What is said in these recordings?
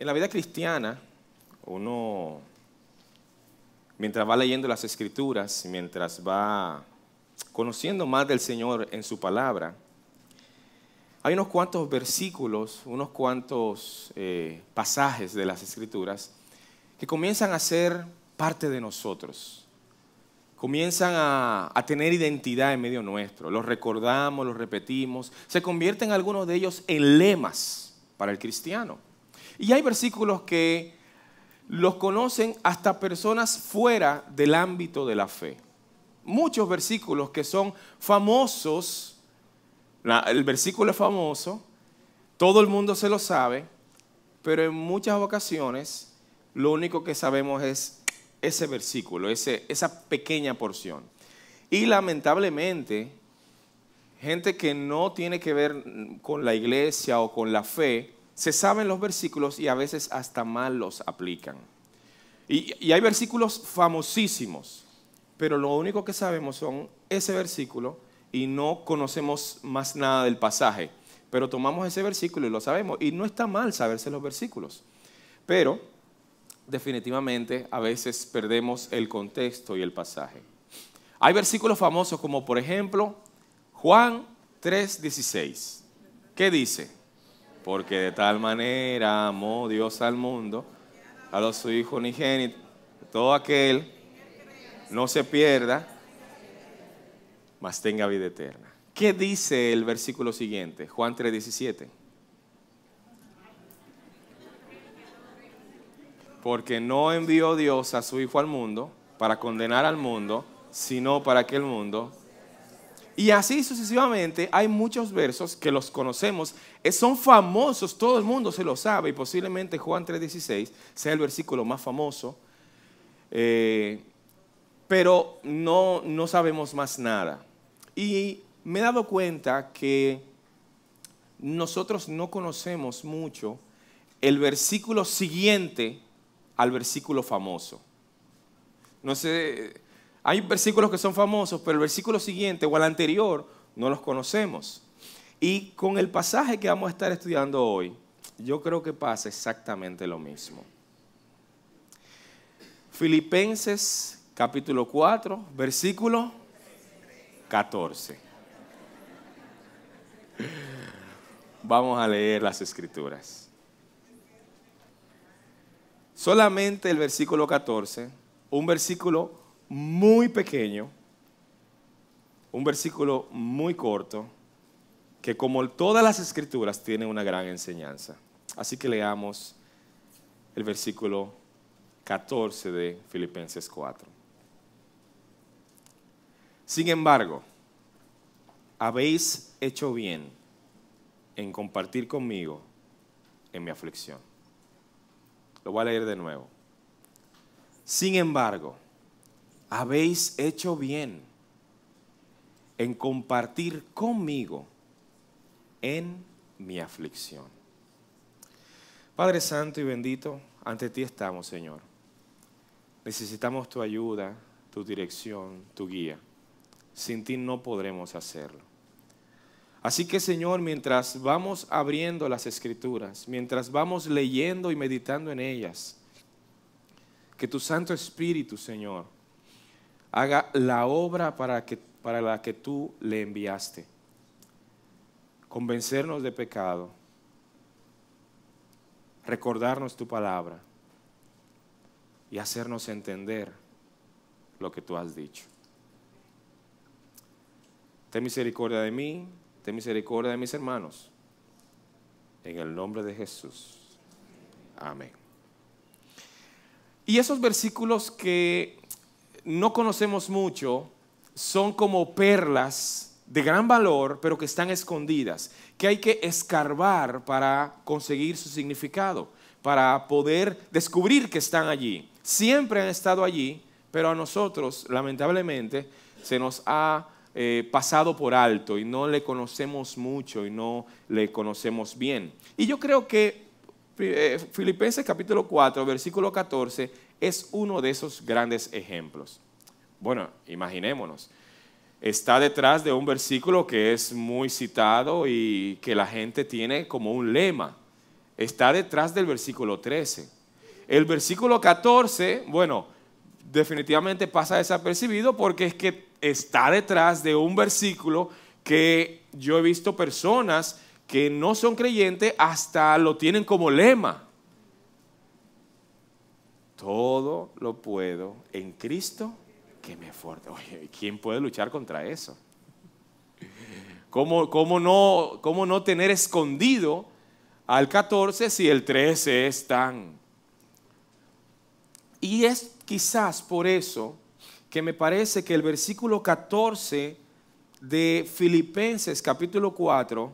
En la vida cristiana, uno, mientras va leyendo las escrituras, mientras va conociendo más del Señor en su palabra, hay unos cuantos versículos, unos cuantos eh, pasajes de las escrituras que comienzan a ser parte de nosotros, comienzan a, a, tener identidad en medio nuestro, los recordamos, los repetimos, se convierten algunos de ellos en lemas para el cristiano. Y hay versículos que los conocen hasta personas fuera del ámbito de la fe. Muchos versículos que son famosos, el versículo es famoso, todo el mundo se lo sabe, pero en muchas ocasiones lo único que sabemos es ese versículo, esa pequeña porción. Y lamentablemente, gente que no tiene que ver con la iglesia o con la fe, se saben los versículos y a veces hasta mal los aplican. Y, hay versículos famosísimos, pero lo único que sabemos son ese versículo y no conocemos más nada del pasaje. Pero tomamos ese versículo y lo sabemos. Y no está mal saberse los versículos. Pero definitivamente a veces perdemos el contexto y el pasaje. Hay versículos famosos como por ejemplo Juan 3:16. ¿Qué dice? porque de tal manera amó Dios al mundo, a los su Hijo unigénito, todo aquel no se pierda, mas tenga vida eterna. ¿Qué dice el versículo siguiente? Juan 3:17. Porque no envió Dios a su Hijo al mundo para condenar al mundo, sino para que el mundo y así sucesivamente hay muchos versos que los conocemos, eh, son famosos, todo el mundo se lo sabe y posiblemente Juan 3:16 sea el versículo más famoso, eh, pero no, no sabemos más nada. Y me he dado cuenta que nosotros no conocemos mucho el versículo siguiente al versículo famoso. No sé, hay versículos que son famosos, pero el versículo siguiente o el anterior no los conocemos. Y con el pasaje que vamos a estar estudiando hoy, yo creo que pasa exactamente lo mismo. Filipenses capítulo 4, versículo 14. Vamos a leer las escrituras. Solamente el versículo 14, un versículo muy pequeño, un versículo muy corto, que como todas las escrituras tiene una gran enseñanza. Así que leamos el versículo 14 de Filipenses 4. Sin embargo, habéis hecho bien en compartir conmigo en mi aflicción. Lo voy a leer de nuevo. Sin embargo, habéis hecho bien en compartir conmigo en mi aflicción. Padre Santo y bendito, ante ti estamos, Señor. Necesitamos tu ayuda, tu dirección, tu guía. Sin ti no podremos hacerlo. Así que Señor, mientras vamos abriendo las escrituras, mientras vamos leyendo y meditando en ellas, que tu Santo Espíritu, Señor, haga la obra para, que, para la que tú le enviaste. Convencernos de pecado, recordarnos tu palabra y hacernos entender lo que tú has dicho. Ten misericordia de mí, ten misericordia de mis hermanos. En el nombre de Jesús. Amén. Y esos versículos que no conocemos mucho son como perlas de gran valor, pero que están escondidas, que hay que escarbar para conseguir su significado, para poder descubrir que están allí. Siempre han estado allí, pero a nosotros, lamentablemente, se nos ha eh, pasado por alto y no le conocemos mucho y no le conocemos bien. Y yo creo que eh, Filipenses capítulo 4, versículo 14, es uno de esos grandes ejemplos. Bueno, imaginémonos, está detrás de un versículo que es muy citado y que la gente tiene como un lema. Está detrás del versículo 13. El versículo 14, bueno, definitivamente pasa desapercibido porque es que está detrás de un versículo que yo he visto personas que no son creyentes hasta lo tienen como lema. Todo lo puedo en Cristo que me fortalece. Oye, ¿quién puede luchar contra eso? ¿Cómo, cómo, no, ¿Cómo no tener escondido al 14 si el 13 es tan... Y es quizás por eso que me parece que el versículo 14 de Filipenses capítulo 4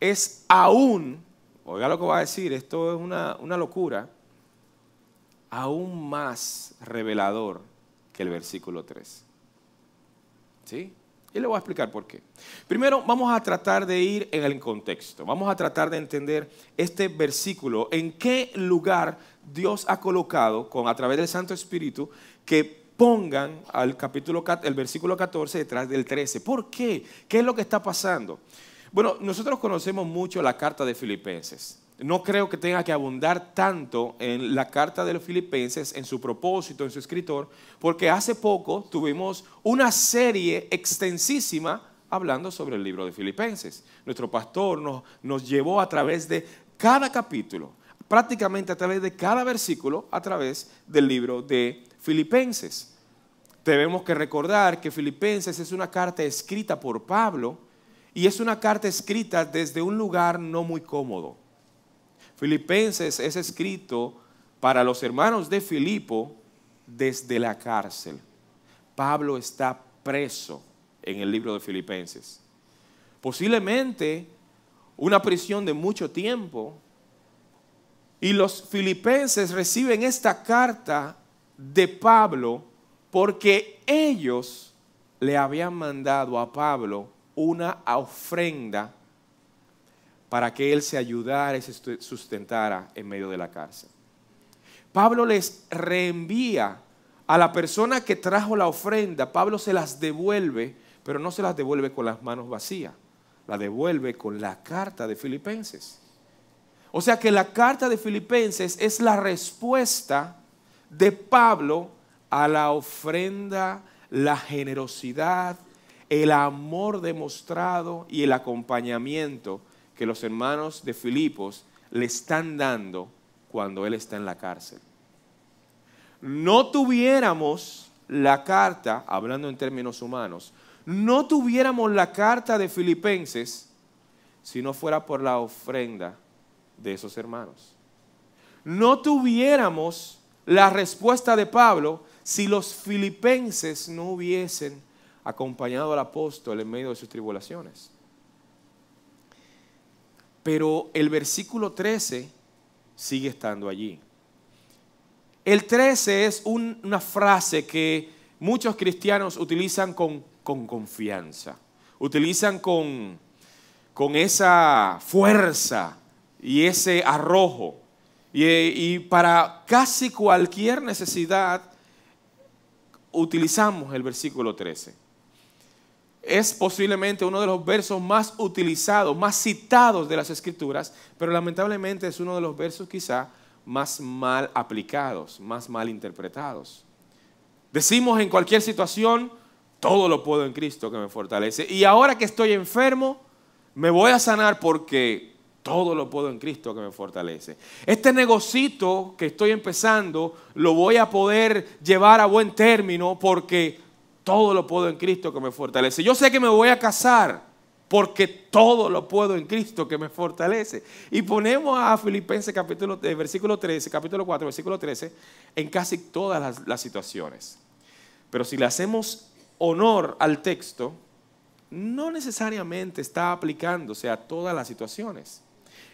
es aún, oiga lo que va a decir, esto es una, una locura, aún más revelador que el versículo 3. ¿Sí? Y le voy a explicar por qué. Primero, vamos a tratar de ir en el contexto. Vamos a tratar de entender este versículo, en qué lugar Dios ha colocado con, a través del Santo Espíritu que pongan al capítulo, el versículo 14 detrás del 13. ¿Por qué? ¿Qué es lo que está pasando? Bueno, nosotros conocemos mucho la carta de Filipenses no creo que tenga que abundar tanto en la carta de los filipenses, en su propósito, en su escritor, porque hace poco tuvimos una serie extensísima hablando sobre el libro de filipenses. Nuestro pastor nos, llevó a través de cada capítulo, prácticamente a través de cada versículo, a través del libro de filipenses. Debemos que recordar que Filipenses es una carta escrita por Pablo y es una carta escrita desde un lugar no muy cómodo Filipenses es escrito para los hermanos de Filipo desde la cárcel. Pablo está preso en el libro de Filipenses. Posiblemente una prisión de mucho tiempo. Y los filipenses reciben esta carta de Pablo porque ellos le habían mandado a Pablo una ofrenda para que él se ayudara y se sustentara en medio de la cárcel. Pablo les reenvía a la persona que trajo la ofrenda, Pablo se las devuelve, pero no se las devuelve con las manos vacías, la devuelve con la carta de Filipenses. O sea que la carta de Filipenses es la respuesta de Pablo a la ofrenda, la generosidad, el amor demostrado y el acompañamiento que los hermanos de Filipos le están dando cuando él está en la cárcel. No tuviéramos la carta, hablando en términos humanos, no tuviéramos la carta de Filipenses si no fuera por la ofrenda de esos hermanos. No tuviéramos la respuesta de Pablo si los filipenses no hubiesen acompañado al apóstol en medio de sus tribulaciones. Pero el versículo 13 sigue estando allí. El 13 es una frase que muchos cristianos utilizan con, confianza, utilizan con, esa fuerza y ese arrojo. y para casi cualquier necesidad utilizamos el versículo 13 es posiblemente uno de los versos más utilizados, más citados de las escrituras, pero lamentablemente es uno de los versos quizá más mal aplicados, más mal interpretados. Decimos en cualquier situación, todo lo puedo en Cristo que me fortalece. Y ahora que estoy enfermo, me voy a sanar porque todo lo puedo en Cristo que me fortalece. Este negocito que estoy empezando, lo voy a poder llevar a buen término porque todo lo puedo en Cristo que me fortalece. Yo sé que me voy a casar porque todo lo puedo en Cristo que me fortalece. Y ponemos a Filipenses capítulo, eh, versículo 13, capítulo 4, versículo 13, en casi todas las, las situaciones. Pero si le hacemos honor al texto, no necesariamente está aplicándose a todas las situaciones.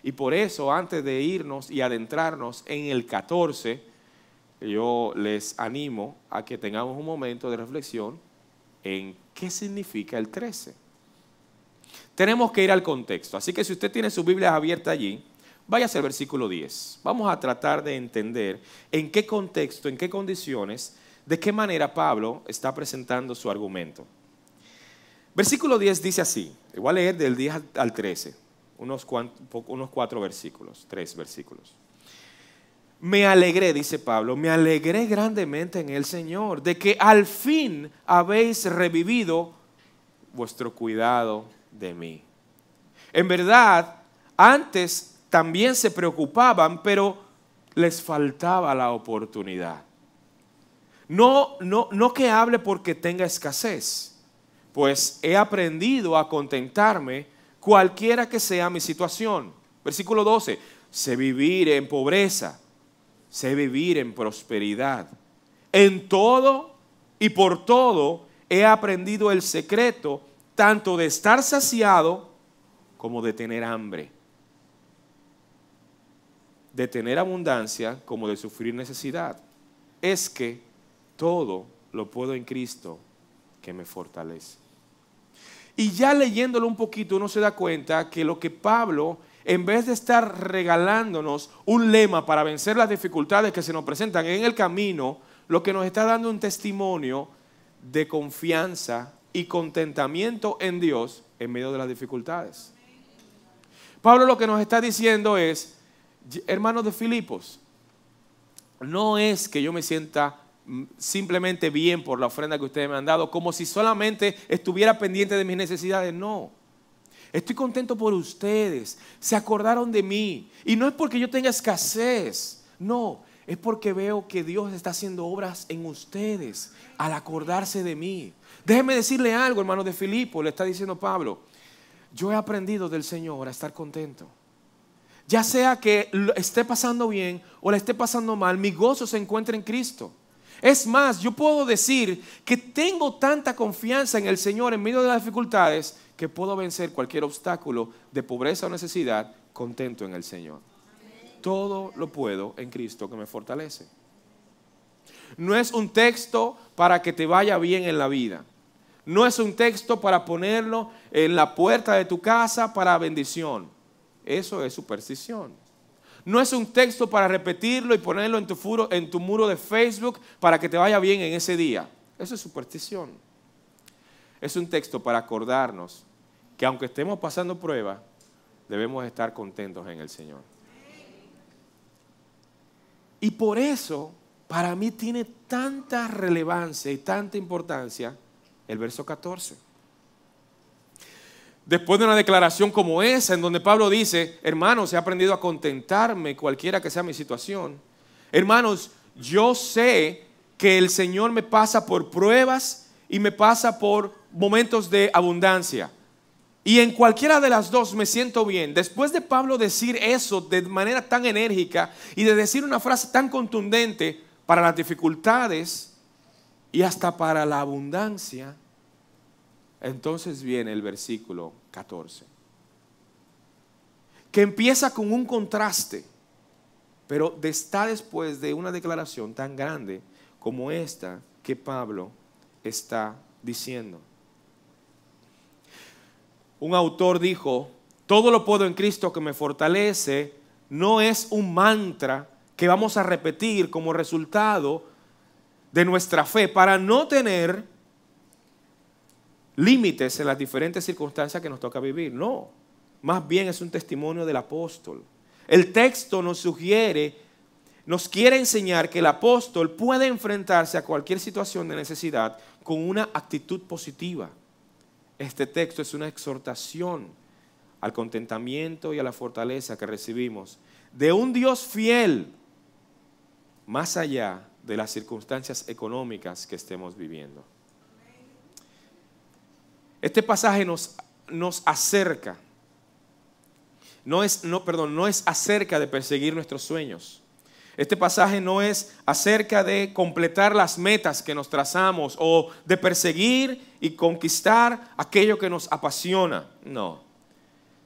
Y por eso, antes de irnos y adentrarnos en el 14, yo les animo a que tengamos un momento de reflexión en qué significa el 13. Tenemos que ir al contexto, así que si usted tiene su Biblia abierta allí, váyase al versículo 10. Vamos a tratar de entender en qué contexto, en qué condiciones, de qué manera Pablo está presentando su argumento. Versículo 10 dice así, igual leer del 10 al 13, unos cuatro versículos, tres versículos me alegré, dice Pablo, me alegré grandemente en el Señor, de que al fin habéis revivido vuestro cuidado de mí. En verdad, antes también se preocupaban, pero les faltaba la oportunidad. No, no, no que hable porque tenga escasez, pues he aprendido a contentarme cualquiera que sea mi situación. Versículo 12, Se vivir en pobreza sé vivir en prosperidad. En todo y por todo he aprendido el secreto tanto de estar saciado como de tener hambre, de tener abundancia como de sufrir necesidad. Es que todo lo puedo en Cristo que me fortalece. Y ya leyéndolo un poquito uno se da cuenta que lo que Pablo en vez de estar regalándonos un lema para vencer las dificultades que se nos presentan en el camino, lo que nos está dando un testimonio de confianza y contentamiento en Dios en medio de las dificultades. Pablo lo que nos está diciendo es, hermanos de Filipos, no es que yo me sienta simplemente bien por la ofrenda que ustedes me han dado, como si solamente estuviera pendiente de mis necesidades, no. Estoy contento por ustedes. Se acordaron de mí. Y no es porque yo tenga escasez. No, es porque veo que Dios está haciendo obras en ustedes al acordarse de mí. Déjeme decirle algo, hermano de Filipo, le está diciendo Pablo. Yo he aprendido del Señor a estar contento. Ya sea que esté pasando bien o le esté pasando mal, mi gozo se encuentra en Cristo. Es más, yo puedo decir que tengo tanta confianza en el Señor en medio de las dificultades que puedo vencer cualquier obstáculo de pobreza o necesidad contento en el Señor. Todo lo puedo en Cristo que me fortalece. No es un texto para que te vaya bien en la vida. No es un texto para ponerlo en la puerta de tu casa para bendición. Eso es superstición. No es un texto para repetirlo y ponerlo en tu, en tu muro de Facebook para que te vaya bien en ese día. Eso es superstición. Es un texto para acordarnos que aunque estemos pasando pruebas, debemos estar contentos en el Señor. Y por eso, para mí tiene tanta relevancia y tanta importancia el verso 14. Después de una declaración como esa, en donde Pablo dice, hermanos, he aprendido a contentarme cualquiera que sea mi situación. Hermanos, yo sé que el Señor me pasa por pruebas y me pasa por momentos de abundancia. Y en cualquiera de las dos me siento bien. Después de Pablo decir eso de manera tan enérgica y de decir una frase tan contundente para las dificultades y hasta para la abundancia, entonces viene el versículo 14, que empieza con un contraste, pero está después de una declaración tan grande como esta que Pablo está diciendo un autor dijo, todo lo puedo en Cristo que me fortalece, no es un mantra que vamos a repetir como resultado de nuestra fe para no tener límites en las diferentes circunstancias que nos toca vivir. No, más bien es un testimonio del apóstol. El texto nos sugiere, nos quiere enseñar que el apóstol puede enfrentarse a cualquier situación de necesidad con una actitud positiva este texto es una exhortación al contentamiento y a la fortaleza que recibimos de un Dios fiel, más allá de las circunstancias económicas que estemos viviendo. Este pasaje nos, nos acerca, no es, no, perdón, no es acerca de perseguir nuestros sueños, este pasaje no es acerca de completar las metas que nos trazamos o de perseguir y conquistar aquello que nos apasiona. No.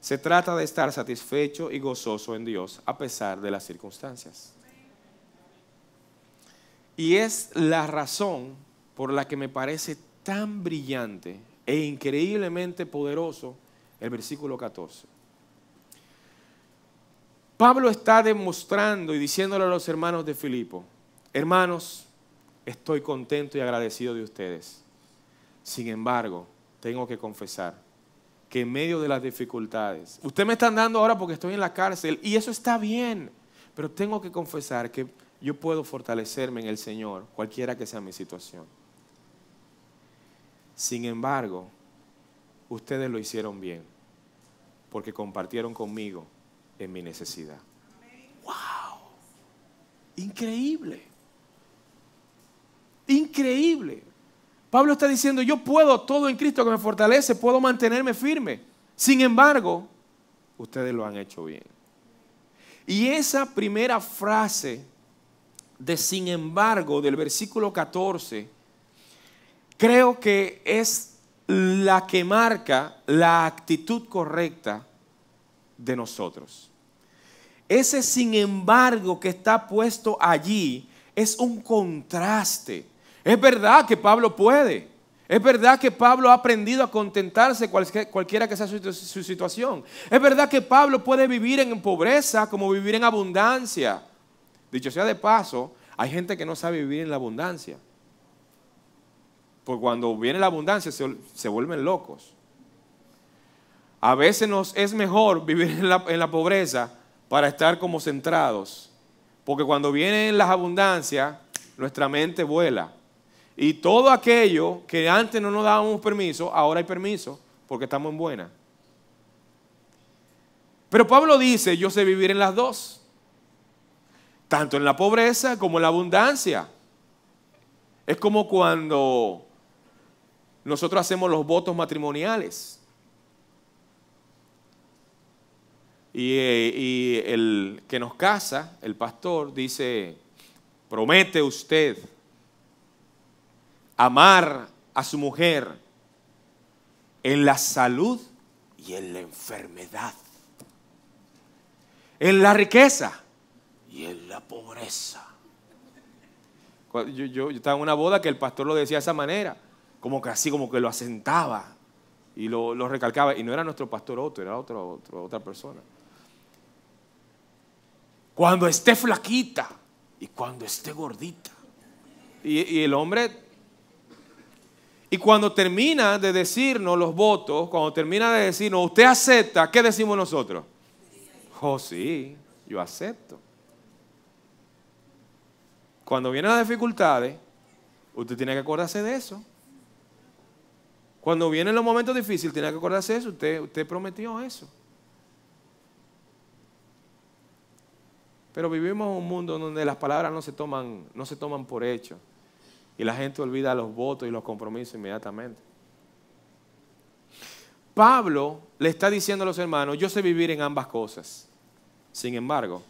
Se trata de estar satisfecho y gozoso en Dios a pesar de las circunstancias. Y es la razón por la que me parece tan brillante e increíblemente poderoso el versículo 14. Pablo está demostrando y diciéndole a los hermanos de Filipo, hermanos, estoy contento y agradecido de ustedes. Sin embargo, tengo que confesar que en medio de las dificultades, ustedes me están dando ahora porque estoy en la cárcel y eso está bien, pero tengo que confesar que yo puedo fortalecerme en el Señor, cualquiera que sea mi situación. Sin embargo, ustedes lo hicieron bien, porque compartieron conmigo en mi necesidad. ¡Wow! Increíble. Increíble. Pablo está diciendo, yo puedo todo en Cristo que me fortalece, puedo mantenerme firme. Sin embargo, ustedes lo han hecho bien. Y esa primera frase de sin embargo del versículo 14, creo que es la que marca la actitud correcta de nosotros. Ese sin embargo que está puesto allí es un contraste. Es verdad que Pablo puede. Es verdad que Pablo ha aprendido a contentarse cualquiera que sea su, situación. Es verdad que Pablo puede vivir en pobreza como vivir en abundancia. Dicho sea de paso, hay gente que no sabe vivir en la abundancia. Porque cuando viene la abundancia se vuelven locos. A veces nos es mejor vivir en la, en la pobreza para estar como centrados. Porque cuando vienen las abundancias, nuestra mente vuela. Y todo aquello que antes no nos dábamos permiso, ahora hay permiso, porque estamos en buena. Pero Pablo dice, yo sé vivir en las dos, tanto en la pobreza como en la abundancia. Es como cuando nosotros hacemos los votos matrimoniales. Eh, y, el que nos casa, el pastor, dice, promete usted amar a su mujer en la salud y en la enfermedad, en la riqueza y en la pobreza. Yo, estaba en una boda que el pastor lo decía de esa manera, como que así, como que lo asentaba y lo, recalcaba. Y no era nuestro pastor otro, era otro, otra persona. Cuando esté flaquita y cuando esté gordita. Y, el hombre... Y cuando termina de decirnos los votos, cuando termina de decirnos, usted acepta, ¿qué decimos nosotros? Oh, sí, yo acepto. Cuando vienen las dificultades, usted tiene que acordarse de eso. Cuando vienen los momentos difíciles, tiene que acordarse de eso. Usted, usted prometió eso. Pero vivimos en un mundo donde las palabras no se toman, no se toman por hecho. Y la gente olvida los votos y los compromisos inmediatamente. Pablo le está diciendo a los hermanos, yo sé vivir en ambas cosas. Sin embargo,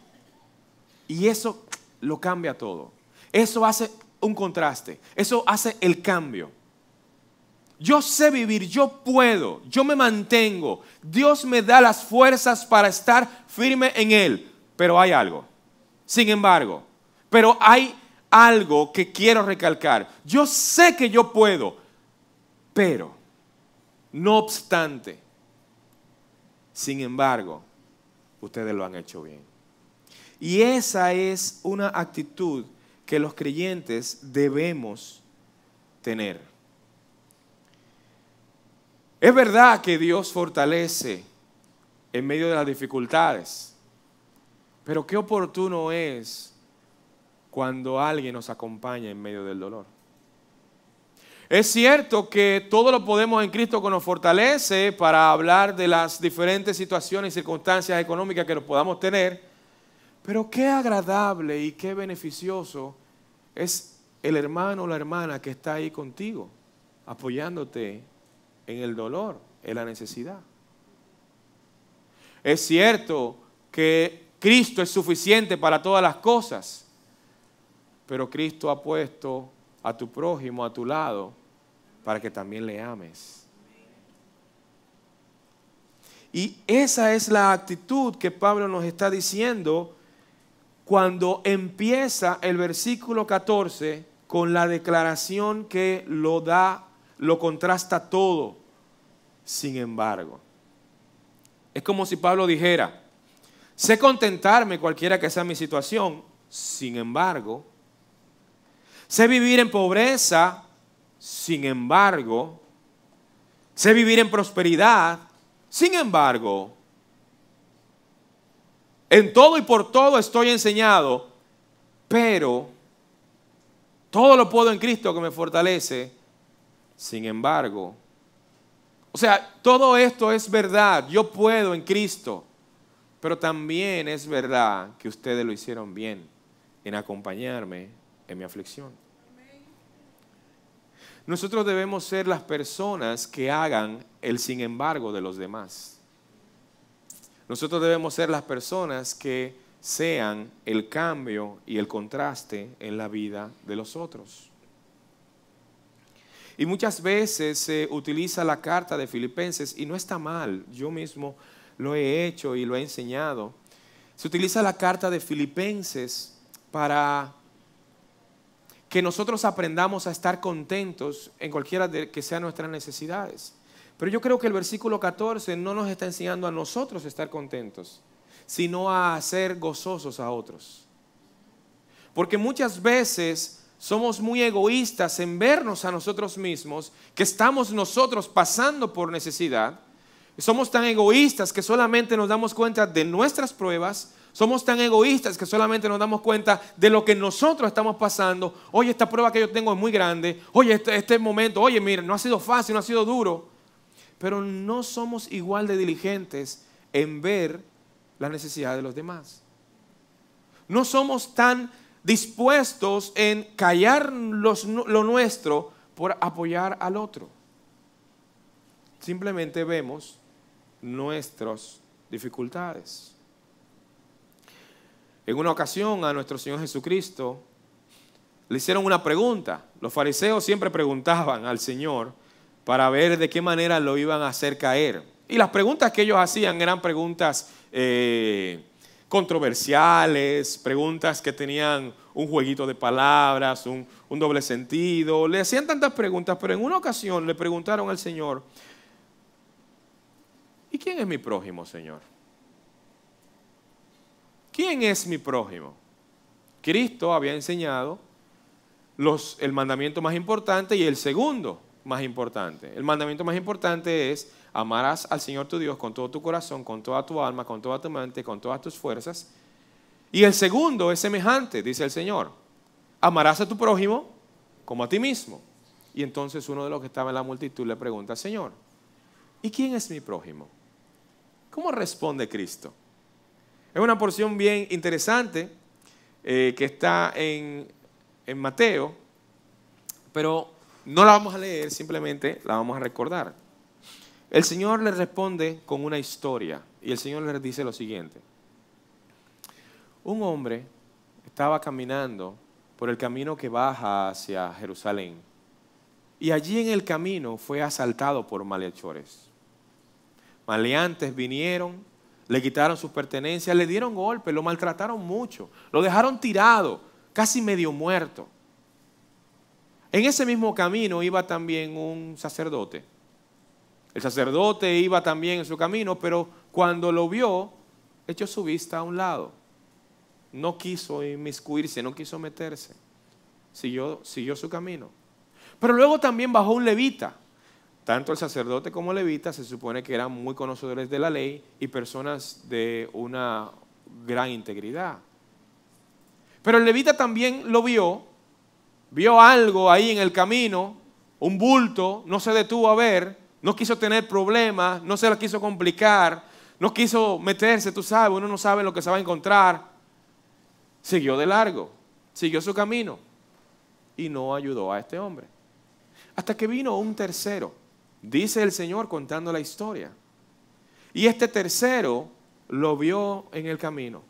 y eso lo cambia todo. Eso hace un contraste. Eso hace el cambio. Yo sé vivir, yo puedo, yo me mantengo. Dios me da las fuerzas para estar firme en Él. Pero hay algo. Sin embargo, pero hay algo que quiero recalcar. Yo sé que yo puedo, pero, no obstante, sin embargo, ustedes lo han hecho bien. Y esa es una actitud que los creyentes debemos tener. Es verdad que Dios fortalece en medio de las dificultades. Pero qué oportuno es cuando alguien nos acompaña en medio del dolor. Es cierto que todo lo podemos en Cristo que nos fortalece para hablar de las diferentes situaciones y circunstancias económicas que nos podamos tener, pero qué agradable y qué beneficioso es el hermano o la hermana que está ahí contigo, apoyándote en el dolor, en la necesidad. Es cierto que Cristo es suficiente para todas las cosas, pero Cristo ha puesto a tu prójimo a tu lado para que también le ames. Y esa es la actitud que Pablo nos está diciendo cuando empieza el versículo 14 con la declaración que lo da, lo contrasta todo. Sin embargo, es como si Pablo dijera, Sé contentarme cualquiera que sea mi situación, sin embargo. Sé vivir en pobreza, sin embargo. Sé vivir en prosperidad, sin embargo. En todo y por todo estoy enseñado, pero todo lo puedo en Cristo que me fortalece, sin embargo. O sea, todo esto es verdad, yo puedo en Cristo. Pero también es verdad que ustedes lo hicieron bien en acompañarme en mi aflicción. Nosotros debemos ser las personas que hagan el sin embargo de los demás. Nosotros debemos ser las personas que sean el cambio y el contraste en la vida de los otros. Y muchas veces se utiliza la carta de Filipenses y no está mal. Yo mismo lo he hecho y lo he enseñado. Se utiliza la carta de Filipenses para que nosotros aprendamos a estar contentos en cualquiera de que sean nuestras necesidades. Pero yo creo que el versículo 14 no nos está enseñando a nosotros a estar contentos, sino a ser gozosos a otros. Porque muchas veces somos muy egoístas en vernos a nosotros mismos, que estamos nosotros pasando por necesidad, somos tan egoístas que solamente nos damos cuenta de nuestras pruebas. Somos tan egoístas que solamente nos damos cuenta de lo que nosotros estamos pasando. Oye, esta prueba que yo tengo es muy grande. Oye, este, este momento, oye, mira, no ha sido fácil, no ha sido duro. Pero no somos igual de diligentes en ver la necesidad de los demás. No somos tan dispuestos en callar lo nuestro por apoyar al otro. Simplemente vemos nuestras dificultades. En una ocasión a nuestro Señor Jesucristo le hicieron una pregunta. Los fariseos siempre preguntaban al Señor para ver de qué manera lo iban a hacer caer. Y las preguntas que ellos hacían eran preguntas eh, controversiales, preguntas que tenían un jueguito de palabras, un doble sentido. Le hacían tantas preguntas, pero en una ocasión le preguntaron al Señor, ¿Y quién es mi prójimo, Señor? ¿Quién es mi prójimo? Cristo había enseñado el mandamiento más importante y el segundo más importante. El mandamiento más importante es amarás al Señor tu Dios con todo tu corazón, con toda tu alma, con toda tu mente, con todas tus fuerzas. Y el segundo es semejante, dice el Señor. Amarás a tu prójimo como a ti mismo. Y entonces uno de los que estaba en la multitud le pregunta, Señor, ¿y quién es mi prójimo? ¿Cómo responde Cristo? Es una porción bien interesante eh, que está en, en Mateo, pero no la vamos a leer, simplemente la vamos a recordar. El Señor le responde con una historia y el Señor le dice lo siguiente. Un hombre estaba caminando por el camino que baja hacia Jerusalén y allí en el camino fue asaltado por malhechores. Maleantes vinieron, le quitaron sus pertenencias, le dieron golpes, lo maltrataron mucho, lo dejaron tirado, casi medio muerto. En ese mismo camino iba también un sacerdote. El sacerdote iba también en su camino, pero cuando lo vio, echó su vista a un lado. No quiso inmiscuirse, no quiso meterse. Siguió, siguió su camino. Pero luego también bajó un levita tanto el sacerdote como el levita se supone que eran muy conocedores de la ley y personas de una gran integridad. Pero el levita también lo vio, vio algo ahí en el camino, un bulto, no se detuvo a ver, no quiso tener problemas, no se lo quiso complicar, no quiso meterse, tú sabes, uno no sabe lo que se va a encontrar. Siguió de largo, siguió su camino y no ayudó a este hombre. Hasta que vino un tercero dice el Señor contando la historia. Y este tercero lo vio en el camino.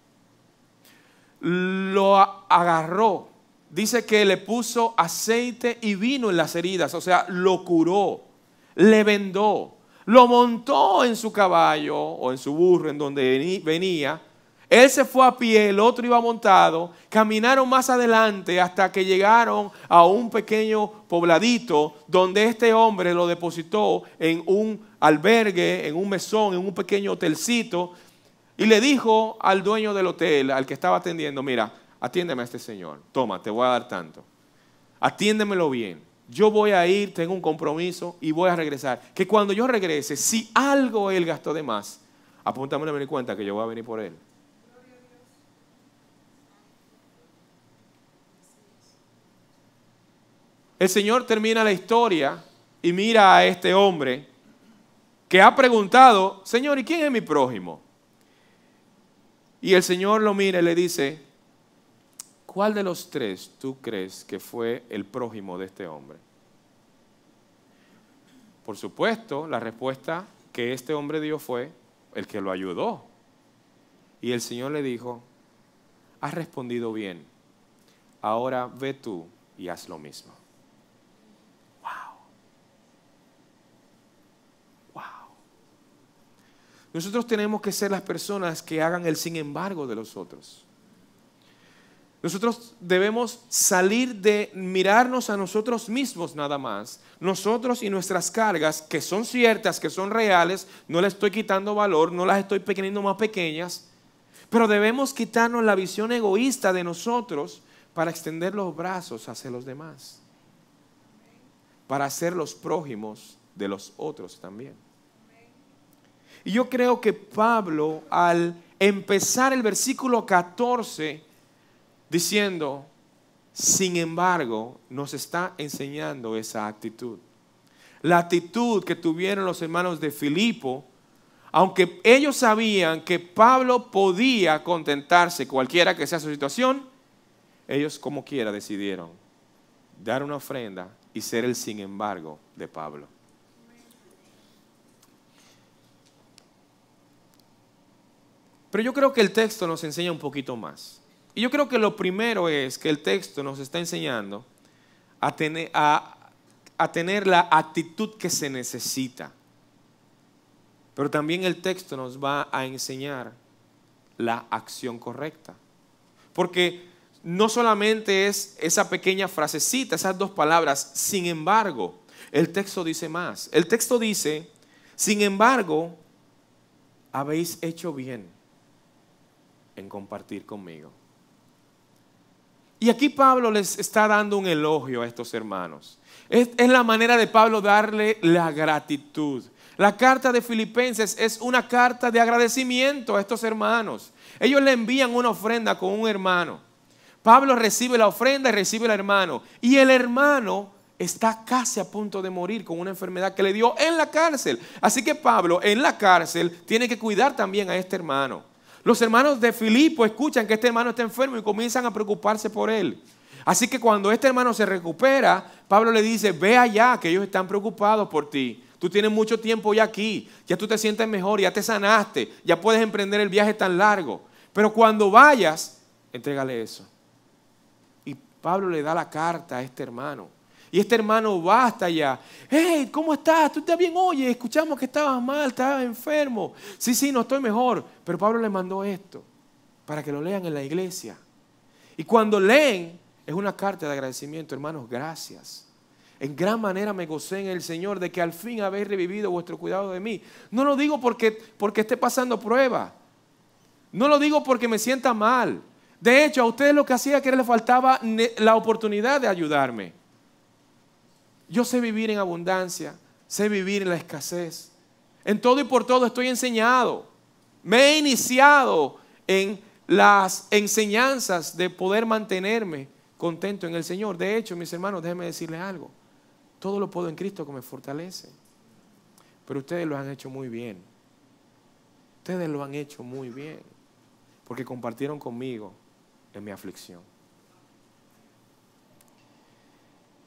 Lo agarró. Dice que le puso aceite y vino en las heridas. O sea, lo curó. Le vendó. Lo montó en su caballo o en su burro en donde venía él se fue a pie, el otro iba montado, caminaron más adelante hasta que llegaron a un pequeño pobladito donde este hombre lo depositó en un albergue, en un mesón, en un pequeño hotelcito y le dijo al dueño del hotel, al que estaba atendiendo, mira, atiéndeme a este señor, toma, te voy a dar tanto, atiéndemelo bien, yo voy a ir, tengo un compromiso y voy a regresar. Que cuando yo regrese, si algo él gastó de más, apúntame a mi cuenta que yo voy a venir por él. el Señor termina la historia y mira a este hombre que ha preguntado, Señor, ¿y quién es mi prójimo? Y el Señor lo mira y le dice, ¿cuál de los tres tú crees que fue el prójimo de este hombre? Por supuesto, la respuesta que este hombre dio fue el que lo ayudó. Y el Señor le dijo, has respondido bien, ahora ve tú y haz lo mismo. Nosotros tenemos que ser las personas que hagan el sin embargo de los otros. Nosotros debemos salir de mirarnos a nosotros mismos nada más. Nosotros y nuestras cargas, que son ciertas, que son reales, no les estoy quitando valor, no las estoy pequeñando más pequeñas, pero debemos quitarnos la visión egoísta de nosotros para extender los brazos hacia los demás, para ser los prójimos de los otros también. Y yo creo que Pablo al empezar el versículo 14 diciendo, sin embargo, nos está enseñando esa actitud. La actitud que tuvieron los hermanos de Filipo, aunque ellos sabían que Pablo podía contentarse cualquiera que sea su situación, ellos como quiera decidieron dar una ofrenda y ser el sin embargo de Pablo. Pero yo creo que el texto nos enseña un poquito más. Y yo creo que lo primero es que el texto nos está enseñando a tener, la actitud que se necesita. Pero también el texto nos va a enseñar la acción correcta. Porque no solamente es esa pequeña frasecita, esas dos palabras, sin embargo, el texto dice más. El texto dice, sin embargo, habéis hecho bien en compartir conmigo. Y aquí Pablo les está dando un elogio a estos hermanos. Es, la manera de Pablo darle la gratitud. La carta de Filipenses es una carta de agradecimiento a estos hermanos. Ellos le envían una ofrenda con un hermano. Pablo recibe la ofrenda y recibe el hermano. Y el hermano está casi a punto de morir con una enfermedad que le dio en la cárcel. Así que Pablo en la cárcel tiene que cuidar también a este hermano. Los hermanos de Filipo escuchan que este hermano está enfermo y comienzan a preocuparse por él. Así que cuando este hermano se recupera, Pablo le dice, ve allá, que ellos están preocupados por ti. Tú tienes mucho tiempo ya aquí, ya tú te sientes mejor, ya te sanaste, ya puedes emprender el viaje tan largo. Pero cuando vayas, entrégale eso. Y Pablo le da la carta a este hermano. Y este hermano basta ya. Hey, ¿cómo estás? ¿Tú estás bien? Oye, escuchamos que estabas mal, estabas enfermo. Sí, sí, no estoy mejor. Pero Pablo le mandó esto para que lo lean en la iglesia. Y cuando leen, es una carta de agradecimiento, hermanos, gracias. En gran manera me gocé en el Señor de que al fin habéis revivido vuestro cuidado de mí. No lo digo porque, porque esté pasando prueba. No lo digo porque me sienta mal. De hecho, a ustedes lo que hacía que les faltaba la oportunidad de ayudarme. Yo sé vivir en abundancia, sé vivir en la escasez. En todo y por todo estoy enseñado. Me he iniciado en las enseñanzas de poder mantenerme contento en el Señor. De hecho, mis hermanos, déjenme decirles algo. Todo lo puedo en Cristo que me fortalece. Pero ustedes lo han hecho muy bien. Ustedes lo han hecho muy bien. Porque compartieron conmigo en mi aflicción.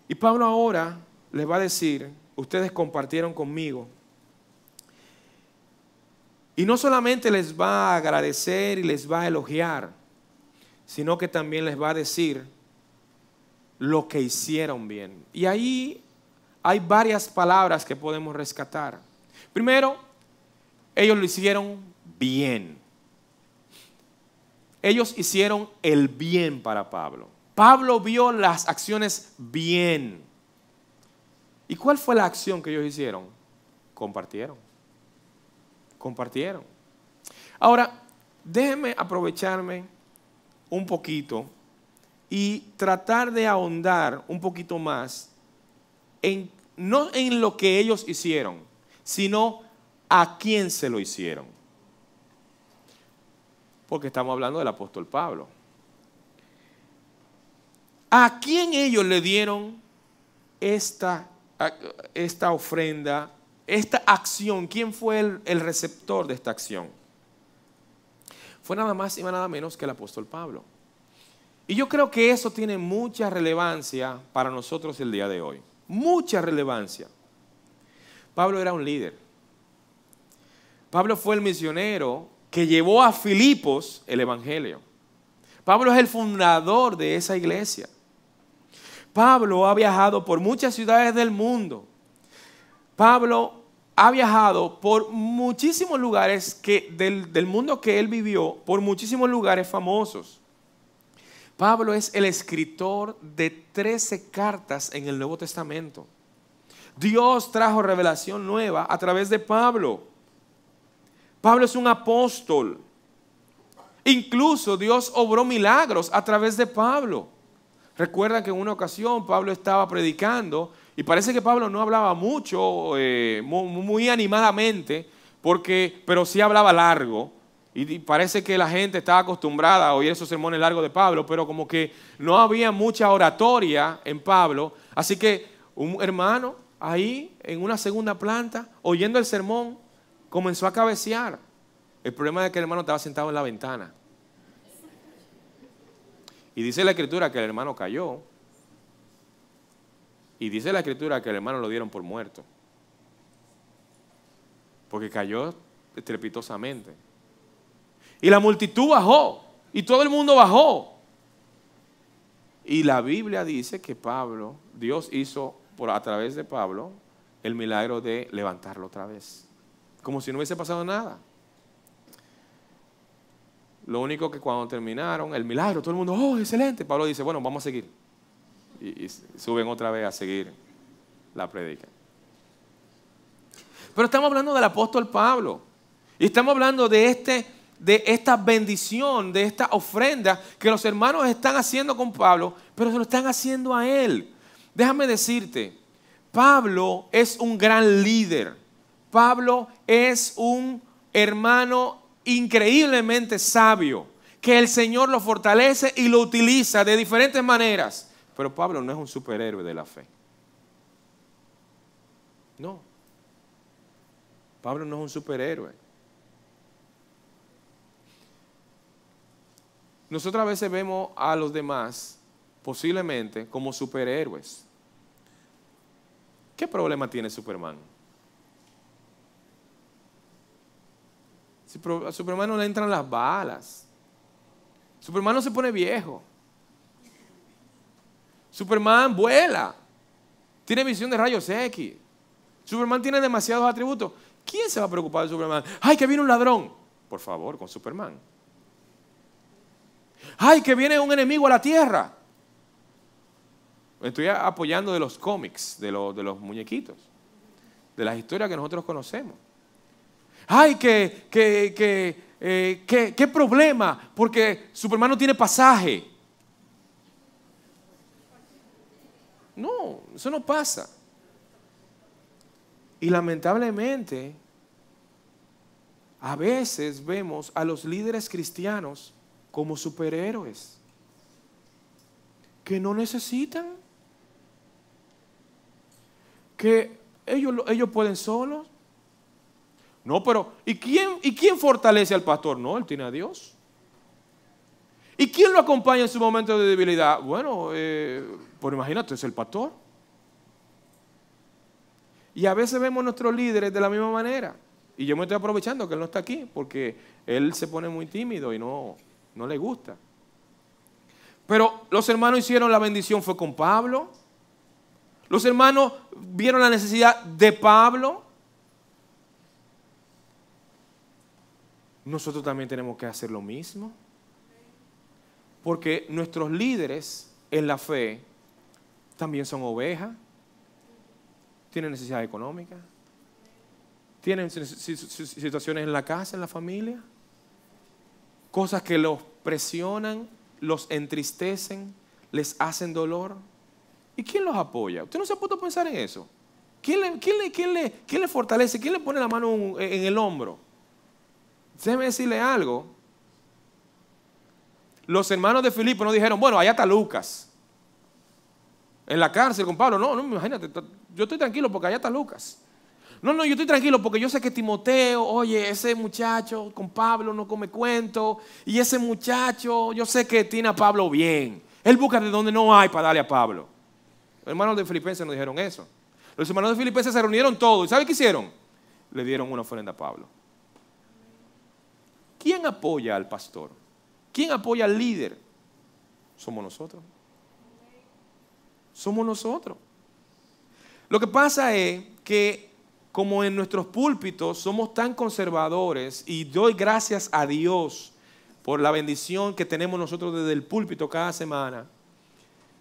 Y Pablo ahora les va a decir, ustedes compartieron conmigo. Y no solamente les va a agradecer y les va a elogiar, sino que también les va a decir lo que hicieron bien. Y ahí hay varias palabras que podemos rescatar. Primero, ellos lo hicieron bien. Ellos hicieron el bien para Pablo. Pablo vio las acciones bien. ¿Y cuál fue la acción que ellos hicieron? Compartieron. Compartieron. Ahora, déjenme aprovecharme un poquito y tratar de ahondar un poquito más en, no en lo que ellos hicieron, sino a quién se lo hicieron. Porque estamos hablando del apóstol Pablo. ¿A quién ellos le dieron esta esta ofrenda, esta acción, ¿quién fue el, receptor de esta acción? Fue nada más y nada menos que el apóstol Pablo. Y yo creo que eso tiene mucha relevancia para nosotros el día de hoy. Mucha relevancia. Pablo era un líder. Pablo fue el misionero que llevó a Filipos el Evangelio. Pablo es el fundador de esa iglesia. Pablo ha viajado por muchas ciudades del mundo. Pablo ha viajado por muchísimos lugares que, del, del mundo que él vivió, por muchísimos lugares famosos. Pablo es el escritor de 13 cartas en el Nuevo Testamento. Dios trajo revelación nueva a través de Pablo. Pablo es un apóstol. Incluso Dios obró milagros a través de Pablo. Recuerdan que en una ocasión Pablo estaba predicando y parece que Pablo no hablaba mucho, eh, muy, animadamente, porque, pero sí hablaba largo. Y parece que la gente estaba acostumbrada a oír esos sermones largos de Pablo, pero como que no había mucha oratoria en Pablo. Así que un hermano ahí en una segunda planta, oyendo el sermón, comenzó a cabecear. El problema es que el hermano estaba sentado en la ventana. Y dice la escritura que el hermano cayó. Y dice la escritura que el hermano lo dieron por muerto. Porque cayó estrepitosamente. Y la multitud bajó. Y todo el mundo bajó. Y la Biblia dice que Pablo, Dios hizo por, a través de Pablo el milagro de levantarlo otra vez. Como si no hubiese pasado nada. Lo único que cuando terminaron el milagro, todo el mundo, oh, excelente. Pablo dice, bueno, vamos a seguir. Y, suben otra vez a seguir la predica. Pero estamos hablando del apóstol Pablo. Y estamos hablando de, este, de esta bendición, de esta ofrenda que los hermanos están haciendo con Pablo, pero se lo están haciendo a él. Déjame decirte, Pablo es un gran líder. Pablo es un hermano increíblemente sabio, que el Señor lo fortalece y lo utiliza de diferentes maneras. Pero Pablo no es un superhéroe de la fe. No. Pablo no es un superhéroe. Nosotros a veces vemos a los demás posiblemente como superhéroes. ¿Qué problema tiene Superman? A Superman no le entran las balas. Superman no se pone viejo. Superman vuela. Tiene visión de rayos X. Superman tiene demasiados atributos. ¿Quién se va a preocupar de Superman? ¡Ay, que viene un ladrón! Por favor, con Superman. ¡Ay, que viene un enemigo a la Tierra! Estoy apoyando de los cómics, de, de los muñequitos, de las historias que nosotros conocemos ay, que, que, eh, que, qué problema, porque Superman no tiene pasaje. No, eso no pasa. Y lamentablemente, a veces vemos a los líderes cristianos como superhéroes que no necesitan, que ellos, ellos pueden solos, no, pero ¿y quién, ¿y quién fortalece al pastor? No, él tiene a Dios. ¿Y quién lo acompaña en su momento de debilidad? Bueno, eh, pues imagínate, es el pastor. Y a veces vemos a nuestros líderes de la misma manera. Y yo me estoy aprovechando que él no está aquí, porque él se pone muy tímido y no, no le gusta. Pero los hermanos hicieron la bendición, fue con Pablo. Los hermanos vieron la necesidad de Pablo. nosotros también tenemos que hacer lo mismo. Porque nuestros líderes en la fe también son ovejas, tienen necesidad económica, tienen situaciones en la casa, en la familia, cosas que los presionan, los entristecen, les hacen dolor. ¿Y quién los apoya? ¿Usted no se ha puesto a pensar en eso? ¿Quién le, quién le fortalece? ¿Quién le pone la mano en el hombro? Déjeme decirle algo. Los hermanos de Filipo no dijeron, bueno, allá está Lucas. En la cárcel con Pablo. No, no, imagínate, yo estoy tranquilo porque allá está Lucas. No, no, yo estoy tranquilo porque yo sé que Timoteo, oye, ese muchacho con Pablo no come cuento. Y ese muchacho, yo sé que tiene a Pablo bien. Él busca de donde no hay para darle a Pablo. Los hermanos de Filipenses no dijeron eso. Los hermanos de Filipenses se reunieron todos. ¿Y sabe qué hicieron? Le dieron una ofrenda a Pablo. ¿Quién apoya al pastor? ¿Quién apoya al líder? Somos nosotros. Somos nosotros. Lo que pasa es que como en nuestros púlpitos somos tan conservadores y doy gracias a Dios por la bendición que tenemos nosotros desde el púlpito cada semana,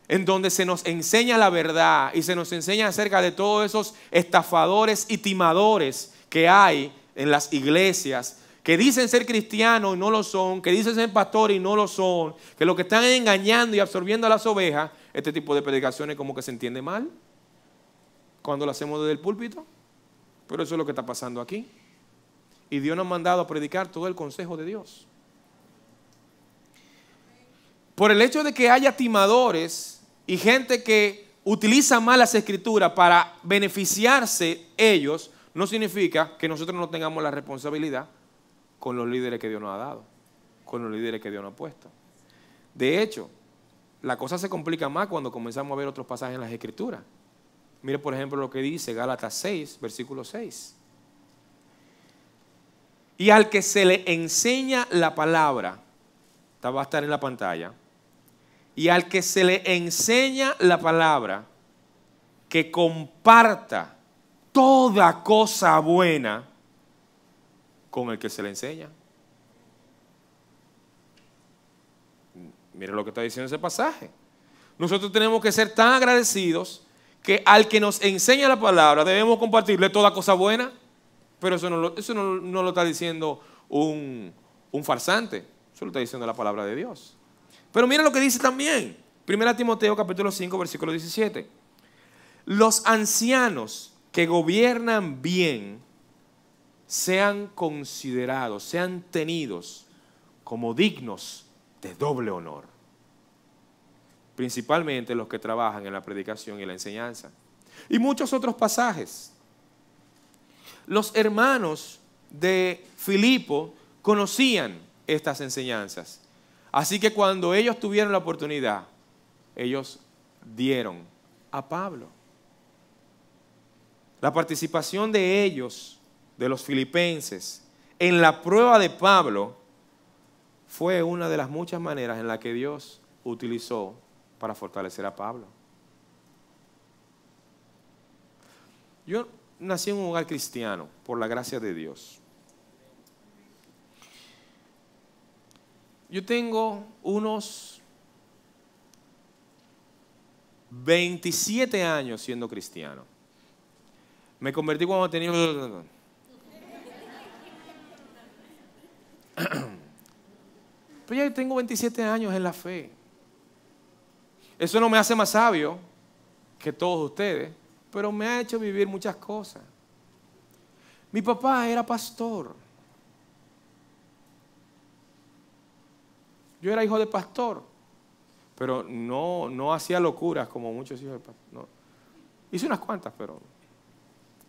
en donde se nos enseña la verdad y se nos enseña acerca de todos esos estafadores y timadores que hay en las iglesias, que dicen ser cristianos y no lo son, que dicen ser pastores y no lo son, que lo que están engañando y absorbiendo a las ovejas, este tipo de predicaciones como que se entiende mal cuando lo hacemos desde el púlpito. Pero eso es lo que está pasando aquí. Y Dios nos ha mandado a predicar todo el consejo de Dios. Por el hecho de que haya timadores y gente que utiliza mal las escrituras para beneficiarse ellos, no significa que nosotros no tengamos la responsabilidad con los líderes que Dios nos ha dado, con los líderes que Dios nos ha puesto. De hecho, la cosa se complica más cuando comenzamos a ver otros pasajes en las Escrituras. Mire, por ejemplo, lo que dice Gálatas 6, versículo 6. Y al que se le enseña la palabra, esta va a estar en la pantalla, y al que se le enseña la palabra, que comparta toda cosa buena con el que se le enseña. Mire lo que está diciendo ese pasaje. Nosotros tenemos que ser tan agradecidos que al que nos enseña la palabra debemos compartirle toda cosa buena. Pero eso no, eso no, lo está diciendo un, un farsante. Eso lo está diciendo la palabra de Dios. Pero mira lo que dice también. 1 Timoteo capítulo 5, versículo 17. Los ancianos que gobiernan bien sean considerados, sean tenidos como dignos de doble honor. Principalmente los que trabajan en la predicación y la enseñanza. Y muchos otros pasajes. Los hermanos de Filipo conocían estas enseñanzas. Así que cuando ellos tuvieron la oportunidad, ellos dieron a Pablo. La participación de ellos de los filipenses, en la prueba de Pablo, fue una de las muchas maneras en la que Dios utilizó para fortalecer a Pablo. Yo nací en un hogar cristiano, por la gracia de Dios. Yo tengo unos 27 años siendo cristiano. Me convertí cuando tenía... Pero ya tengo 27 años en la fe. Eso no me hace más sabio que todos ustedes, pero me ha hecho vivir muchas cosas. Mi papá era pastor. Yo era hijo de pastor, pero no, no hacía locuras como muchos hijos de pastor. Hice unas cuantas, pero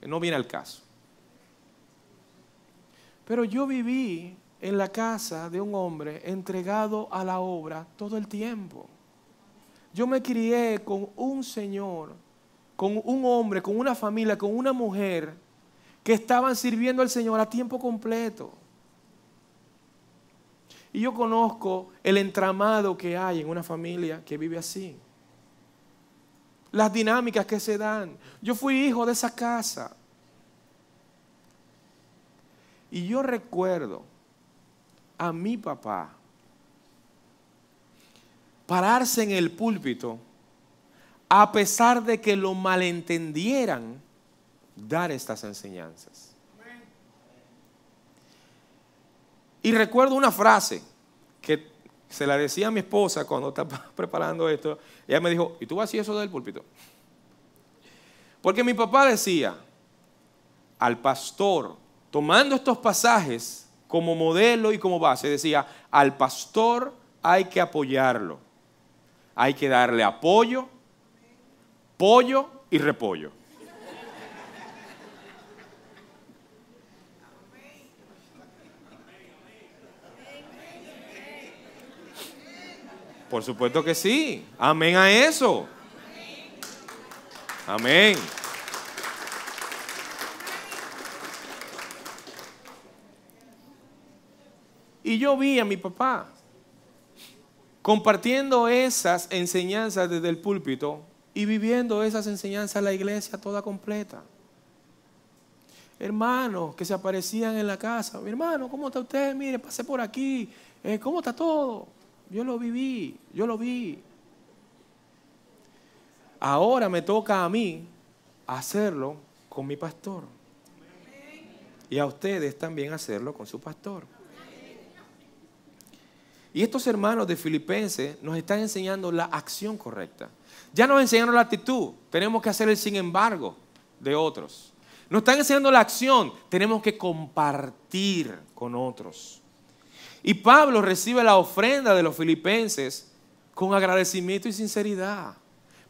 no viene al caso. Pero yo viví en la casa de un hombre entregado a la obra todo el tiempo. Yo me crié con un señor, con un hombre, con una familia, con una mujer que estaban sirviendo al Señor a tiempo completo. Y yo conozco el entramado que hay en una familia que vive así. Las dinámicas que se dan. Yo fui hijo de esa casa. Y yo recuerdo a mi papá. Pararse en el púlpito, a pesar de que lo malentendieran, dar estas enseñanzas. Y recuerdo una frase que se la decía a mi esposa cuando estaba preparando esto. Ella me dijo, ¿y tú vas a eso del púlpito? Porque mi papá decía al pastor, tomando estos pasajes, como modelo y como base, decía, al pastor hay que apoyarlo, hay que darle apoyo, pollo y repollo. Por supuesto que sí. Amén a eso. Amén. Y yo vi a mi papá compartiendo esas enseñanzas desde el púlpito y viviendo esas enseñanzas a la iglesia toda completa. Hermanos que se aparecían en la casa, mi hermano, ¿cómo está usted? Mire, pasé por aquí, eh, ¿cómo está todo? Yo lo viví, yo lo vi. Ahora me toca a mí hacerlo con mi pastor. Y a ustedes también hacerlo con su pastor. Y estos hermanos de Filipenses nos están enseñando la acción correcta. Ya nos enseñaron la actitud, tenemos que hacer el sin embargo de otros. Nos están enseñando la acción, tenemos que compartir con otros. Y Pablo recibe la ofrenda de los filipenses con agradecimiento y sinceridad.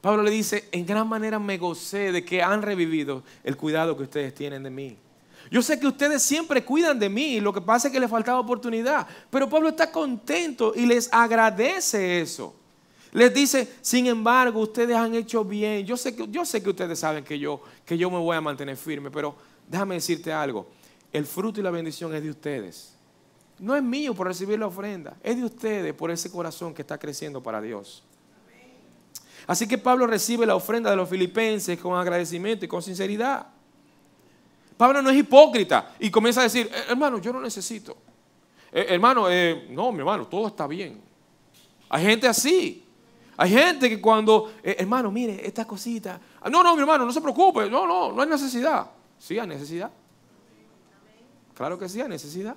Pablo le dice, en gran manera me gocé de que han revivido el cuidado que ustedes tienen de mí. Yo sé que ustedes siempre cuidan de mí, y lo que pasa es que le faltaba oportunidad. Pero Pablo está contento y les agradece eso. Les dice, sin embargo, ustedes han hecho bien. Yo sé que, yo sé que ustedes saben que yo, que yo me voy a mantener firme, pero déjame decirte algo. El fruto y la bendición es de ustedes. No es mío por recibir la ofrenda, es de ustedes por ese corazón que está creciendo para Dios. Así que Pablo recibe la ofrenda de los filipenses con agradecimiento y con sinceridad. Pablo no es hipócrita y comienza a decir, eh, hermano, yo no necesito. Eh, hermano, eh, no, mi hermano, todo está bien. Hay gente así. Hay gente que cuando, hermano, mire, esta cosita. Ah, no, no, mi hermano, no se preocupe. No, no, no hay necesidad. Sí, hay necesidad. Claro que sí, hay necesidad.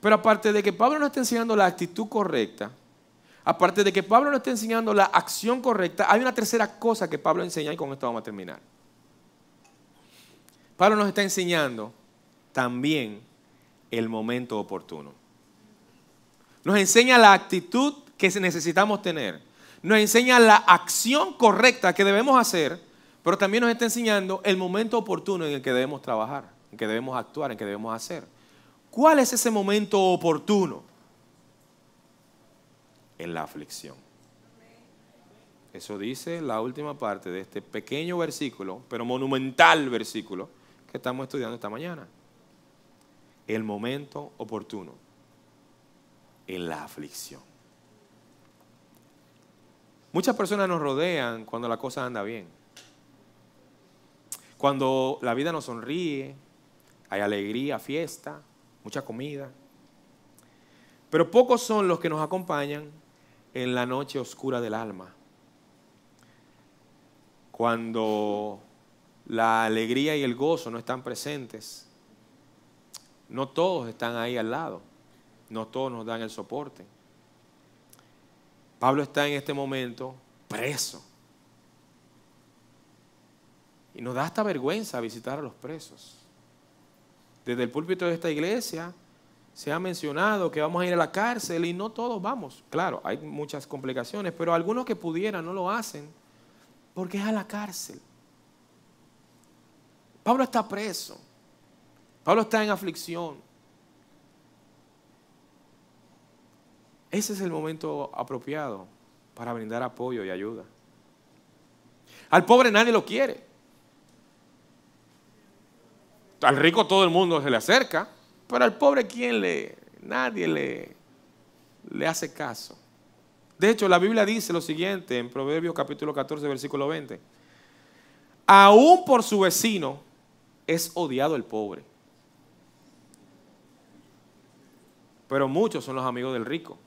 Pero aparte de que Pablo no está enseñando la actitud correcta, aparte de que Pablo nos está enseñando la acción correcta, hay una tercera cosa que Pablo enseña y con esto vamos a terminar. Pablo nos está enseñando también el momento oportuno. Nos enseña la actitud que necesitamos tener. Nos enseña la acción correcta que debemos hacer, pero también nos está enseñando el momento oportuno en el que debemos trabajar, en que debemos actuar, en el que debemos hacer. ¿Cuál es ese momento oportuno? en la aflicción. Eso dice la última parte de este pequeño versículo, pero monumental versículo que estamos estudiando esta mañana. El momento oportuno en la aflicción. Muchas personas nos rodean cuando la cosa anda bien. Cuando la vida nos sonríe, hay alegría, fiesta, mucha comida. Pero pocos son los que nos acompañan en la noche oscura del alma, cuando la alegría y el gozo no están presentes, no todos están ahí al lado, no todos nos dan el soporte. Pablo está en este momento preso. Y nos da hasta vergüenza visitar a los presos. Desde el púlpito de esta iglesia se ha mencionado que vamos a ir a la cárcel y no todos vamos. Claro, hay muchas complicaciones, pero algunos que pudieran no lo hacen porque es a la cárcel. Pablo está preso. Pablo está en aflicción. Ese es el momento apropiado para brindar apoyo y ayuda. Al pobre nadie lo quiere. Al rico todo el mundo se le acerca. Pero al pobre, ¿quién le? Nadie le, le hace caso. De hecho, la Biblia dice lo siguiente en Proverbios capítulo 14, versículo 20. Aún por su vecino es odiado el pobre. Pero muchos son los amigos del rico.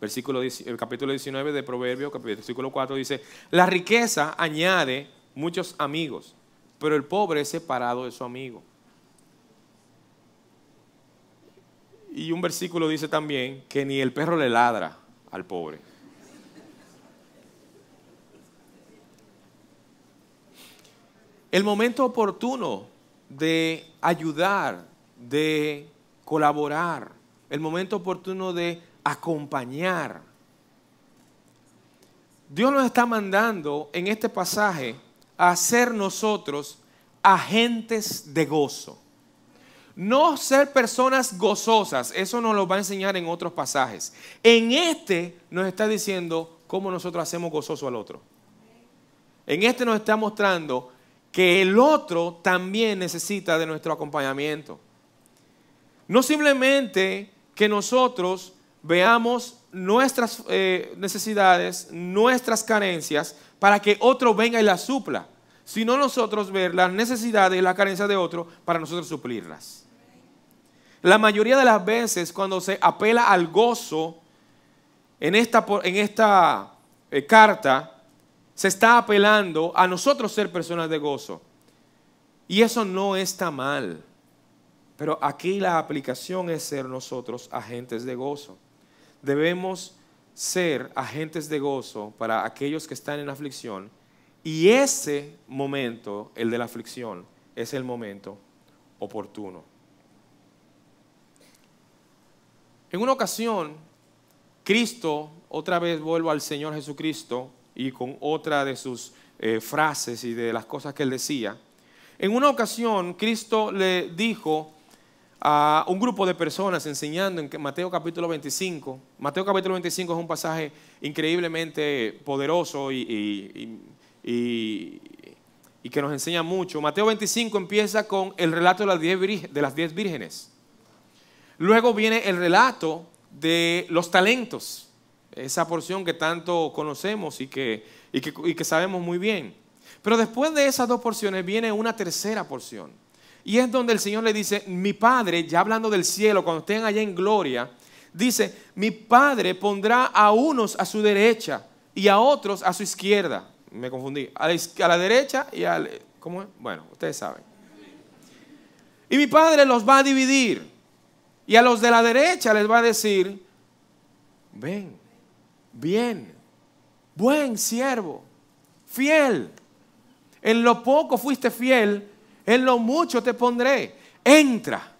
Versículo, el capítulo 19 de Proverbios, versículo 4 dice, la riqueza añade muchos amigos, pero el pobre es separado de su amigo. Y un versículo dice también que ni el perro le ladra al pobre. El momento oportuno de ayudar, de colaborar, el momento oportuno de acompañar. Dios nos está mandando en este pasaje a ser nosotros agentes de gozo. No ser personas gozosas, eso nos lo va a enseñar en otros pasajes. En este nos está diciendo cómo nosotros hacemos gozoso al otro. En este nos está mostrando que el otro también necesita de nuestro acompañamiento. No simplemente que nosotros veamos nuestras eh, necesidades, nuestras carencias, para que otro venga y las supla, sino nosotros ver las necesidades y las carencias de otro para nosotros suplirlas. La mayoría de las veces cuando se apela al gozo en esta, en esta eh, carta, se está apelando a nosotros ser personas de gozo. Y eso no está mal. Pero aquí la aplicación es ser nosotros agentes de gozo. Debemos ser agentes de gozo para aquellos que están en aflicción. Y ese momento, el de la aflicción, es el momento oportuno. En una ocasión, Cristo, otra vez vuelvo al Señor Jesucristo y con otra de sus eh, frases y de las cosas que él decía, en una ocasión Cristo le dijo a un grupo de personas enseñando en Mateo capítulo 25, Mateo capítulo 25 es un pasaje increíblemente poderoso y, que nos enseña mucho. Mateo 25 empieza con el relato de las diez, de las diez vírgenes. Luego viene el relato de los talentos, esa porción que tanto conocemos y que, que, sabemos muy bien. Pero después de esas dos porciones viene una tercera porción. Y es donde el Señor le dice, mi Padre, ya hablando del cielo, cuando estén allá en gloria, dice, mi Padre pondrá a unos a su derecha y a otros a su izquierda. Me confundí, a la, a la derecha y al... ¿Cómo es? Bueno, ustedes saben. Y mi Padre los va a dividir y a los de la derecha les va a decir, ven, bien, buen siervo, fiel. En lo poco fuiste fiel, en lo mucho te pondré. Entra,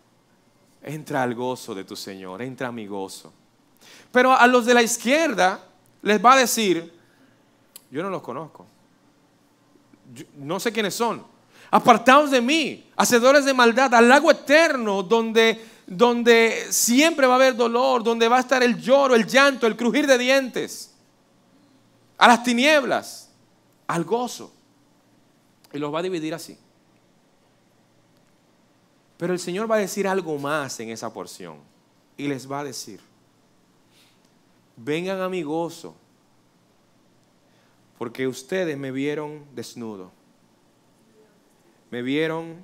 entra al gozo de tu Señor, entra a mi gozo. Pero a los de la izquierda les va a decir, yo no los conozco, no sé quiénes son. Apartaos de mí, hacedores de maldad, al lago eterno donde donde siempre va a haber dolor, donde va a estar el lloro, el llanto, el crujir de dientes, a las tinieblas, al gozo. Y los va a dividir así. Pero el Señor va a decir algo más en esa porción. Y les va a decir, vengan a mi gozo, porque ustedes me vieron desnudo, me vieron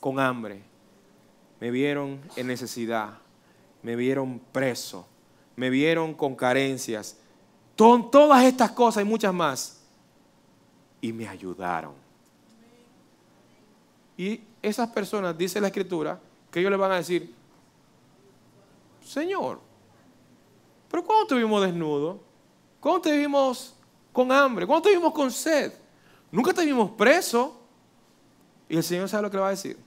con hambre me vieron en necesidad, me vieron preso, me vieron con carencias, con todas estas cosas y muchas más. Y me ayudaron. Y esas personas, dice la escritura, que ellos le van a decir, Señor, pero ¿cuándo estuvimos desnudos, desnudo? ¿Cuándo tuvimos con hambre? ¿Cuándo estuvimos con sed? Nunca estuvimos preso. Y el Señor sabe lo que le va a decir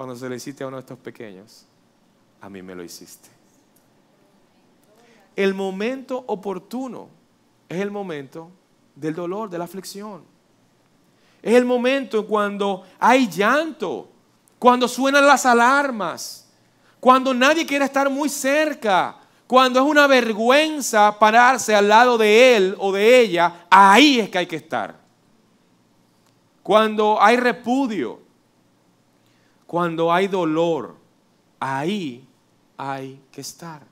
cuando se le hiciste a uno de estos pequeños, a mí me lo hiciste. El momento oportuno es el momento del dolor, de la aflicción. Es el momento cuando hay llanto, cuando suenan las alarmas, cuando nadie quiere estar muy cerca, cuando es una vergüenza pararse al lado de él o de ella, ahí es que hay que estar. Cuando hay repudio, cuando hay dolor, ahí hay que estar.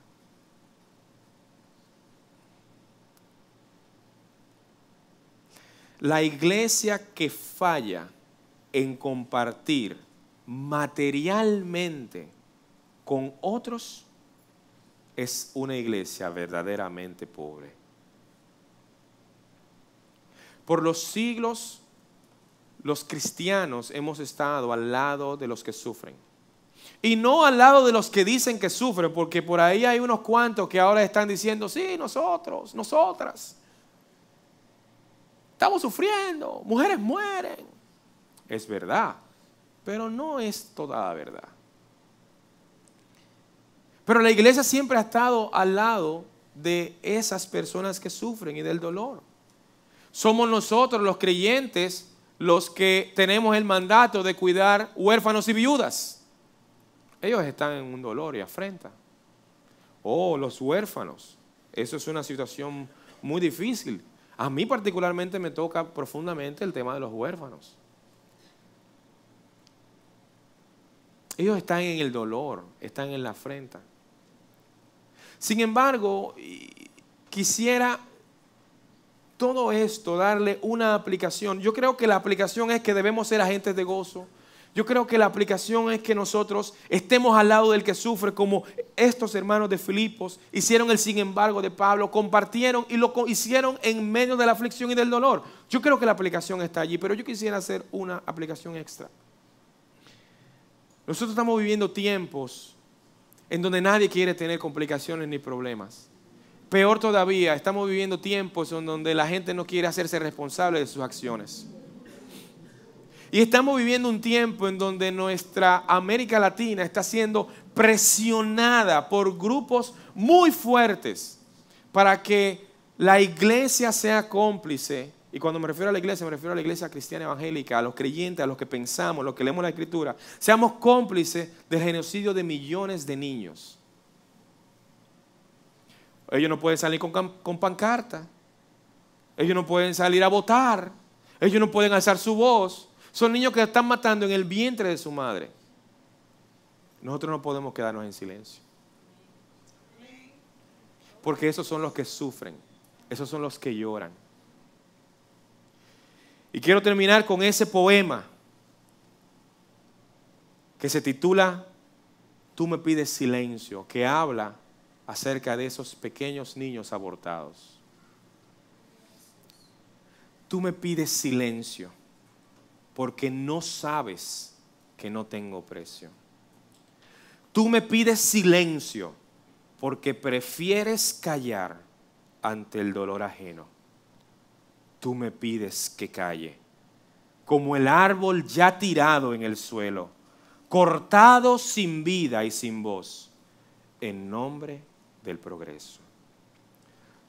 La iglesia que falla en compartir materialmente con otros es una iglesia verdaderamente pobre. Por los siglos los cristianos hemos estado al lado de los que sufren. Y no al lado de los que dicen que sufren, porque por ahí hay unos cuantos que ahora están diciendo, sí, nosotros, nosotras. Estamos sufriendo, mujeres mueren. Es verdad, pero no es toda la verdad. Pero la iglesia siempre ha estado al lado de esas personas que sufren y del dolor. Somos nosotros los creyentes los que tenemos el mandato de cuidar huérfanos y viudas. Ellos están en un dolor y afrenta. Oh, los huérfanos. Eso es una situación muy difícil. A mí particularmente me toca profundamente el tema de los huérfanos. Ellos están en el dolor, están en la afrenta. Sin embargo, quisiera todo esto, darle una aplicación. Yo creo que la aplicación es que debemos ser agentes de gozo. Yo creo que la aplicación es que nosotros estemos al lado del que sufre, como estos hermanos de Filipos hicieron el sin embargo de Pablo, compartieron y lo hicieron en medio de la aflicción y del dolor. Yo creo que la aplicación está allí, pero yo quisiera hacer una aplicación extra. Nosotros estamos viviendo tiempos en donde nadie quiere tener complicaciones ni problemas. Peor todavía, estamos viviendo tiempos en donde la gente no quiere hacerse responsable de sus acciones. Y estamos viviendo un tiempo en donde nuestra América Latina está siendo presionada por grupos muy fuertes para que la iglesia sea cómplice. Y cuando me refiero a la iglesia, me refiero a la iglesia cristiana evangélica, a los creyentes, a los que pensamos, a los que leemos la escritura. Seamos cómplices del genocidio de millones de niños. Ellos no pueden salir con, con pancarta. Ellos no pueden salir a votar. Ellos no pueden alzar su voz. Son niños que están matando en el vientre de su madre. Nosotros no podemos quedarnos en silencio. Porque esos son los que sufren. Esos son los que lloran. Y quiero terminar con ese poema que se titula Tú me pides silencio, que habla acerca de esos pequeños niños abortados. Tú me pides silencio porque no sabes que no tengo precio. Tú me pides silencio porque prefieres callar ante el dolor ajeno. Tú me pides que calle, como el árbol ya tirado en el suelo, cortado sin vida y sin voz, en nombre el progreso.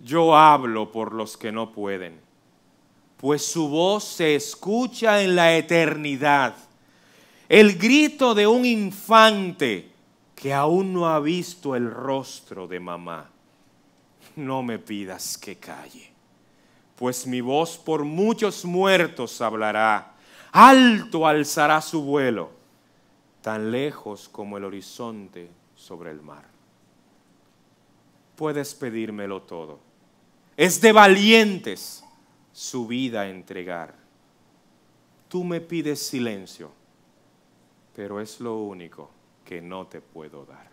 Yo hablo por los que no pueden, pues su voz se escucha en la eternidad. El grito de un infante que aún no ha visto el rostro de mamá. No me pidas que calle, pues mi voz por muchos muertos hablará. Alto alzará su vuelo, tan lejos como el horizonte sobre el mar puedes pedírmelo todo. Es de valientes su vida entregar. Tú me pides silencio, pero es lo único que no te puedo dar.